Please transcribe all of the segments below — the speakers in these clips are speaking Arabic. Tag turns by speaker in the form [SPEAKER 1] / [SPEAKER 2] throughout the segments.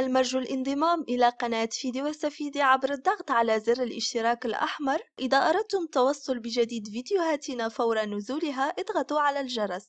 [SPEAKER 1] المرجو الانضمام إلى قناة فيديو واستفيدي عبر الضغط على زر الاشتراك الأحمر إذا أردتم التوصل بجديد فيديوهاتنا فور نزولها اضغطوا على الجرس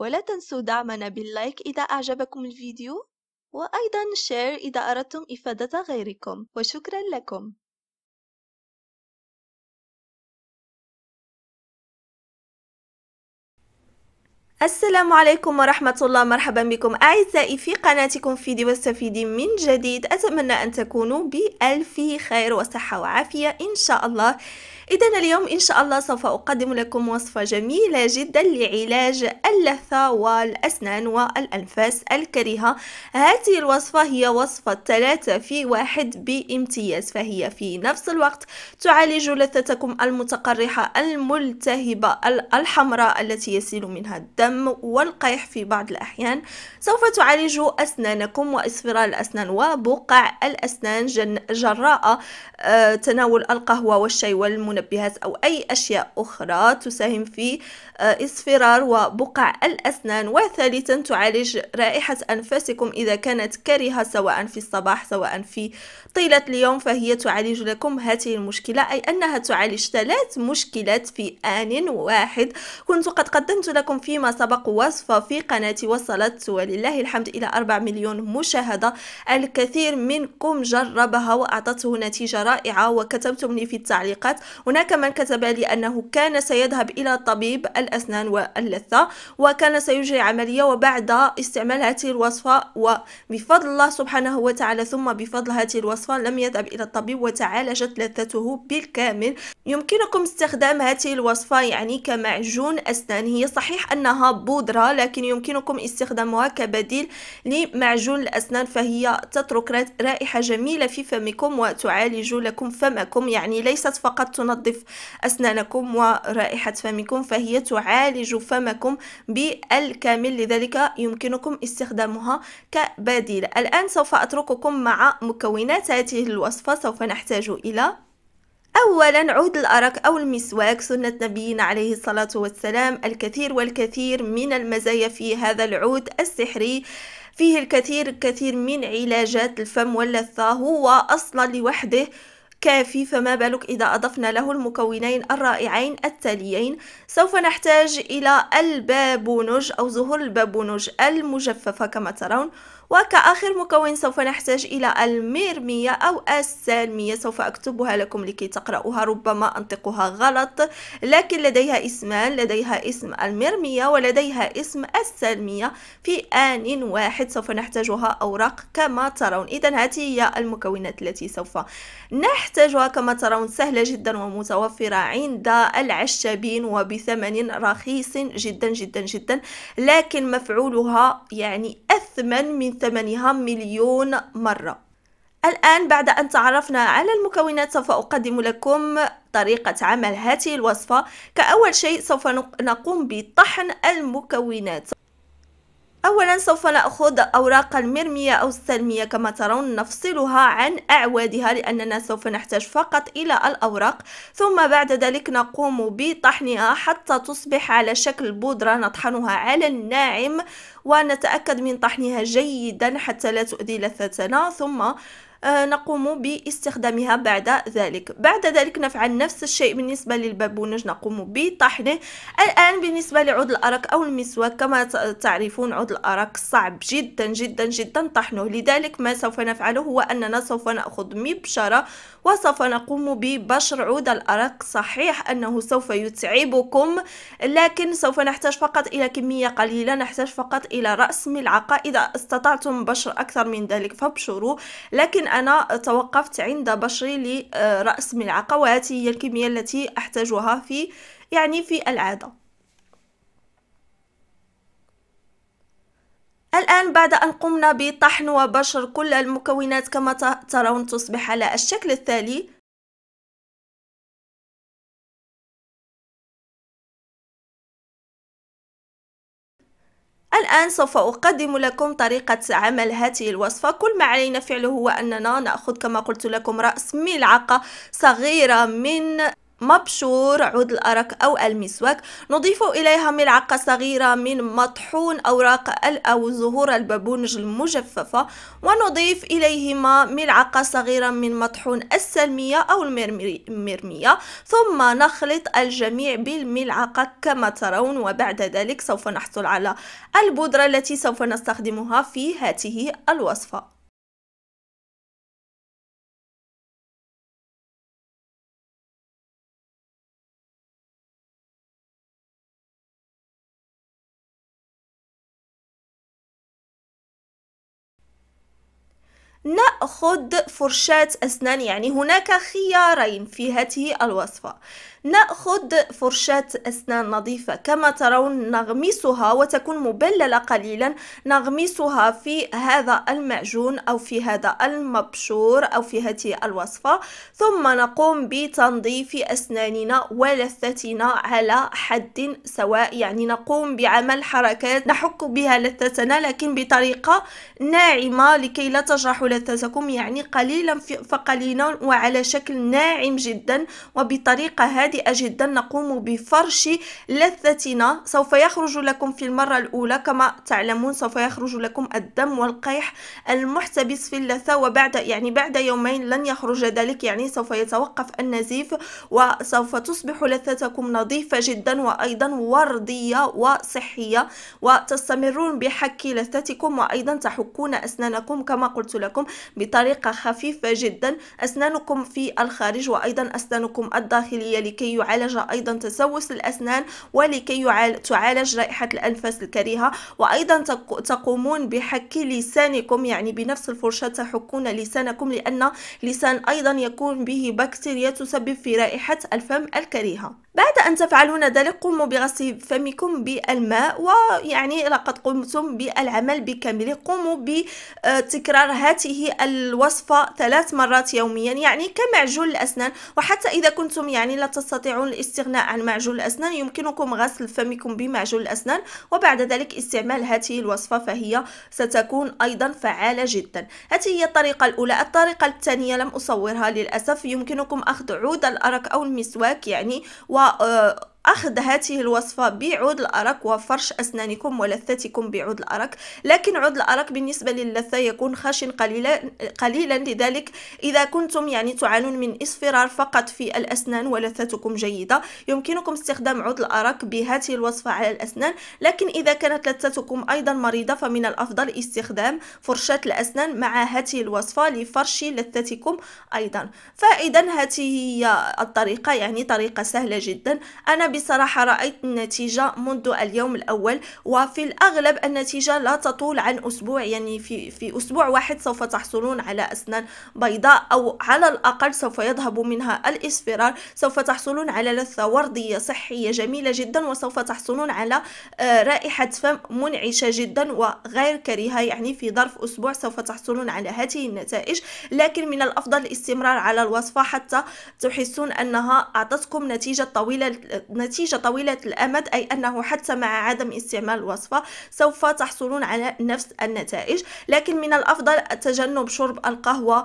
[SPEAKER 1] ولا تنسوا دعمنا باللايك إذا أعجبكم الفيديو وأيضا شير إذا أردتم إفادة غيركم وشكرا لكم السلام عليكم ورحمة الله مرحبا بكم أعزائي في قناتكم فيدي واستفيدي من جديد أتمنى أن تكونوا بألف خير وصحة وعافية إن شاء الله إذا اليوم إن شاء الله سوف أقدم لكم وصفة جميلة جدا لعلاج اللثة والأسنان والأنفاس الكريهة هذه الوصفة هي وصفة ثلاثة في واحد بامتياز فهي في نفس الوقت تعالج لثتكم المتقرحة الملتهبة الحمراء التي يسيل منها الدم والقيح في بعض الأحيان سوف تعالج أسنانكم وإصفرار الأسنان وبقع الأسنان جراء آه، تناول القهوة والشاي والمنا منبهات أو أي أشياء أخرى تساهم في آه، اصفرار وبقع الأسنان وثالثا تعالج رائحة أنفاسكم إذا كانت كريهة سواء في الصباح سواء في طيلة اليوم فهي تعالج لكم هذه المشكلة أي أنها تعالج ثلاث مشكلات في آن واحد كنت قد قدمت لكم فيما سبق وصفة في قناتي وصلت ولله الحمد إلى 4 مليون مشاهدة الكثير منكم جربها وأعطته نتيجة رائعة وكتبتم لي في التعليقات هناك من كتب لي أنه كان سيذهب إلى طبيب الأسنان واللثة وكان سيجري عملية وبعد استعمال هذه الوصفة وبفضل الله سبحانه وتعالى ثم بفضل هذه الوصفة لم يذهب إلى الطبيب وتعالجت لثته بالكامل يمكنكم استخدام هذه الوصفة يعني كمعجون أسنان هي صحيح أنها بودرة لكن يمكنكم استخدامها كبديل لمعجون الأسنان فهي تترك رائحة جميلة في فمكم وتعالج لكم فمكم يعني ليست فقط تنظف تنظف أسنانكم ورائحة فمكم فهي تعالج فمكم بالكامل لذلك يمكنكم استخدامها كبديل الآن سوف أترككم مع مكونات هذه الوصفة سوف نحتاج إلى أولا عود الأرك أو المسواك سنة نبينا عليه الصلاة والسلام الكثير والكثير من المزايا في هذا العود السحري فيه الكثير الكثير من علاجات الفم واللثة هو أصلا لوحده كافي فما بالك إذا أضفنا له المكونين الرائعين التاليين سوف نحتاج إلى البابونج أو زهور البابونج المجففة كما ترون وكآخر مكون سوف نحتاج إلى المرمية أو السالمية سوف أكتبها لكم لكي تقرأوها ربما أنطقها غلط لكن لديها اسمان لديها اسم المرمية ولديها اسم السالمية في آن واحد سوف نحتاجها أوراق كما ترون إذا هذه هي المكونات التي سوف نحتاجها كما ترون سهلة جدا ومتوفرة عند العشابين وبثمن رخيص جدا جدا جدا لكن مفعولها يعني أثمن من ثمنها مليون مرة الآن بعد أن تعرفنا على المكونات سوف أقدم لكم طريقة عمل هذه الوصفة كأول شيء سوف نقوم بطحن المكونات أولا سوف نأخذ أوراق المرمية أو السلمية كما ترون نفصلها عن أعوادها لأننا سوف نحتاج فقط إلى الأوراق ثم بعد ذلك نقوم بطحنها حتى تصبح على شكل بودرة نطحنها على الناعم ونتأكد من طحنها جيدا حتى لا تؤذي لثتنا ثم آه، نقوم باستخدامها بعد ذلك بعد ذلك نفعل نفس الشيء بالنسبة للبابونج نقوم بطحنه الآن بالنسبة لعود الأرك أو المسواك كما تعرفون عود الأرك صعب جدا جدا جدا طحنه لذلك ما سوف نفعله هو أننا سوف نأخذ مبشرة وسوف نقوم ببشر عود الأرك صحيح أنه سوف يتعبكم لكن سوف نحتاج فقط إلى كمية قليلة نحتاج فقط إلى رأس ملعقة إذا استطعتم بشر أكثر من ذلك فابشروا لكن أنا توقفت عند بشري لرأس ملعقة وهذه هي الكمية التي أحتاجها في يعني في العادة الآن بعد أن قمنا بطحن وبشر كل المكونات كما ترون تصبح على الشكل التالي الآن سوف أقدم لكم طريقة عمل هذه الوصفة كل ما علينا فعله هو أننا نأخذ كما قلت لكم رأس ملعقة صغيرة من مبشور عود الأرك أو المسواك نضيف إليها ملعقة صغيرة من مطحون أوراق أو زهور البابونج المجففة ونضيف إليهما ملعقة صغيرة من مطحون السلمية أو المرمية ثم نخلط الجميع بالملعقة كما ترون وبعد ذلك سوف نحصل على البودرة التي سوف نستخدمها في هذه الوصفة نأخذ فرشاة أسنان يعني هناك خيارين في هذه الوصفة نأخذ فرشاة أسنان نظيفة كما ترون نغمسها وتكون مبللة قليلا نغمسها في هذا المعجون أو في هذا المبشور أو في هذه الوصفة ثم نقوم بتنظيف أسناننا ولثتنا على حد سواء يعني نقوم بعمل حركات نحك بها لثتنا لكن بطريقة ناعمة لكي لا تجرح لنا جلساتكم يعني قليلا فقليلا وعلى شكل ناعم جدا وبطريقة هادئة جدا نقوم بفرش لثتنا سوف يخرج لكم في المرة الأولى كما تعلمون سوف يخرج لكم الدم والقيح المحتبس في اللثة وبعد يعني بعد يومين لن يخرج ذلك يعني سوف يتوقف النزيف وسوف تصبح لثتكم نظيفة جدا وأيضا وردية وصحية وتستمرون بحك لثتكم وأيضا تحكون أسنانكم كما قلت لكم أسنانكم بطريقة خفيفة جدا أسنانكم في الخارج وأيضا أسنانكم الداخلية لكي يعالج أيضا تسوس الأسنان ولكي تعالج رائحة الأنفاس الكريهة وأيضا تقومون بحك لسانكم يعني بنفس الفرشاة تحكون لسانكم لأن لسان أيضا يكون به بكتيريا تسبب في رائحة الفم الكريهة بعد أن تفعلون ذلك قوموا بغسل فمكم بالماء ويعني لقد قمتم بالعمل بكامله قوموا بتكرار آه، هذه هذه الوصفة ثلاث مرات يوميا يعني كمعجون الأسنان وحتى إذا كنتم يعني لا تستطيعون الاستغناء عن معجون الأسنان يمكنكم غسل فمكم بمعجون الأسنان وبعد ذلك استعمال هذه الوصفة فهي ستكون أيضا فعالة جدا هذه هي الطريقة الأولى الطريقة الثانية لم أصورها للأسف يمكنكم أخذ عود الأرك أو المسواك يعني و آه، أخذ هذه الوصفة بعود الأرك وفرش أسنانكم ولثتكم بعود الأرك لكن عود الأرك بالنسبة للثة يكون خشن قليلا, قليلا لذلك إذا كنتم يعني تعانون من إصفرار فقط في الأسنان ولثتكم جيدة يمكنكم استخدام عود الأرك بهذه الوصفة على الأسنان لكن إذا كانت لثتكم أيضا مريضة فمن الأفضل استخدام فرشاة الأسنان مع هذه الوصفة لفرش لثتكم أيضا فإذا هذه هي الطريقة يعني طريقة سهلة جدا أنا بصراحة رأيت النتيجة منذ اليوم الأول وفي الأغلب النتيجة لا تطول عن أسبوع يعني في, في أسبوع واحد سوف تحصلون على أسنان بيضاء أو على الأقل سوف يذهب منها الإصفرار سوف تحصلون على لثة وردية صحية جميلة جدا وسوف تحصلون على آه، رائحة فم منعشة جدا وغير كريهة يعني في ظرف أسبوع سوف تحصلون على هذه النتائج لكن من الأفضل الاستمرار على الوصفة حتى تحسون أنها أعطتكم نتيجة طويلة نتيجة طويلة الأمد أي أنه حتى مع عدم استعمال الوصفة سوف تحصلون على نفس النتائج لكن من الأفضل تجنب شرب القهوة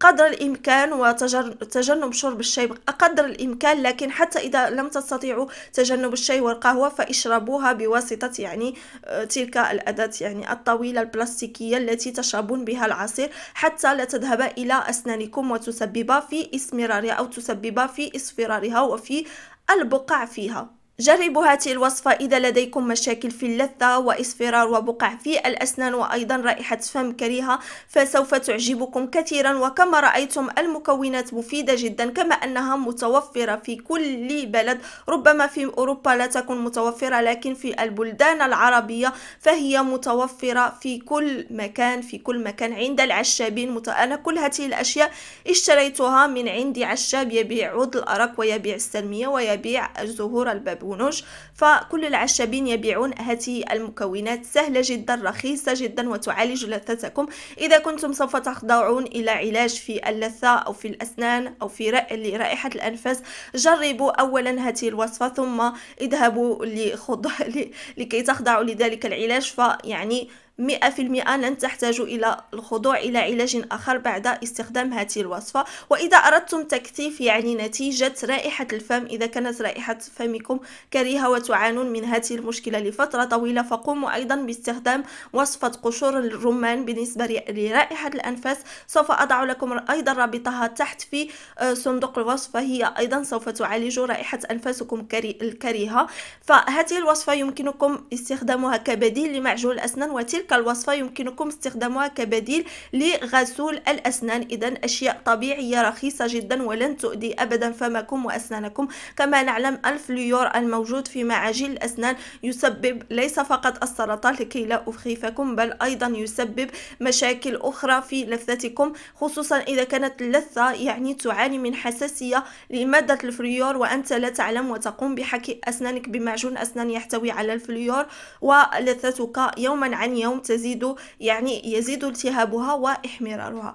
[SPEAKER 1] قدر الامكان وتجنب شرب الشاي قدر الامكان لكن حتى اذا لم تستطيعوا تجنب الشاي والقهوه فاشربوها بواسطه يعني آه، تلك الاداه يعني الطويله البلاستيكيه التي تشربون بها العصير حتى لا تذهب الى اسنانكم وتسبب في اسمرارها او تسبب في اصفرارها وفي البقع فيها جربوا هذه الوصفة إذا لديكم مشاكل في اللثة وإصفرار وبقع في الأسنان وأيضا رائحة فم كريهة فسوف تعجبكم كثيرا وكما رأيتم المكونات مفيدة جدا كما أنها متوفرة في كل بلد ربما في أوروبا لا تكون متوفرة لكن في البلدان العربية فهي متوفرة في كل مكان في كل مكان عند العشابين أنا كل هذه الأشياء اشتريتها من عندي عشاب يبيع عود الأرق ويبيع السلمية ويبيع زهور البابو يحبونوش فكل العشابين يبيعون هذه المكونات سهلة جدا رخيصة جدا وتعالج لثتكم إذا كنتم سوف تخضعون إلى علاج في اللثة أو في الأسنان أو في رائحة الأنفاس جربوا أولا هذه الوصفة ثم اذهبوا لخض... لكي تخضعوا لذلك العلاج فيعني في مئة في المئة لن تحتاجوا إلى الخضوع إلى علاج آخر بعد استخدام هذه الوصفة وإذا أردتم تكثيف يعني نتيجة رائحة الفم إذا كانت رائحة فمكم كريهة وتعانون من هذه المشكلة لفترة طويلة فقوموا أيضا باستخدام وصفة قشور الرمان بالنسبة لرائحة الأنفاس سوف أضع لكم أيضا رابطها تحت في آه، صندوق الوصفة هي أيضا سوف تعالج رائحة أنفاسكم الكريهة فهذه الوصفة يمكنكم استخدامها كبديل لمعجون الأسنان وتلك تلك الوصفة يمكنكم استخدامها كبديل لغسول الأسنان إذا أشياء طبيعية رخيصة جدا ولن تؤذي أبدا فمكم وأسنانكم كما نعلم الفليور الموجود في معاجل الأسنان يسبب ليس فقط السرطان لكي لا أخيفكم بل أيضا يسبب مشاكل أخرى في لثتكم خصوصا إذا كانت اللثة يعني تعاني من حساسية لمادة الفليور وأنت لا تعلم وتقوم بحكي أسنانك بمعجون أسنان يحتوي على الفليور ولثتك يوما عن يوم تزيد يعني يزيد التهابها واحمرارها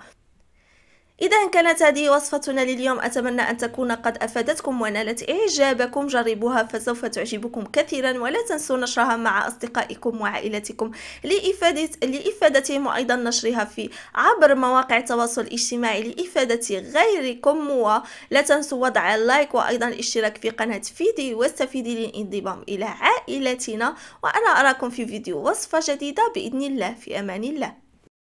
[SPEAKER 1] إذا كانت هذه وصفتنا لليوم أتمنى أن تكون قد أفادتكم ونالت إعجابكم جربوها فسوف تعجبكم كثيرا ولا تنسوا نشرها مع أصدقائكم وعائلتكم لإفادة لإفادتهم وأيضا نشرها في عبر مواقع التواصل الاجتماعي لإفادة غيركم ولا تنسوا وضع اللايك وأيضا الاشتراك في قناة فيدي واستفيدي للانضمام إلى عائلتنا وأنا أراكم في فيديو وصفة جديدة بإذن الله في أمان الله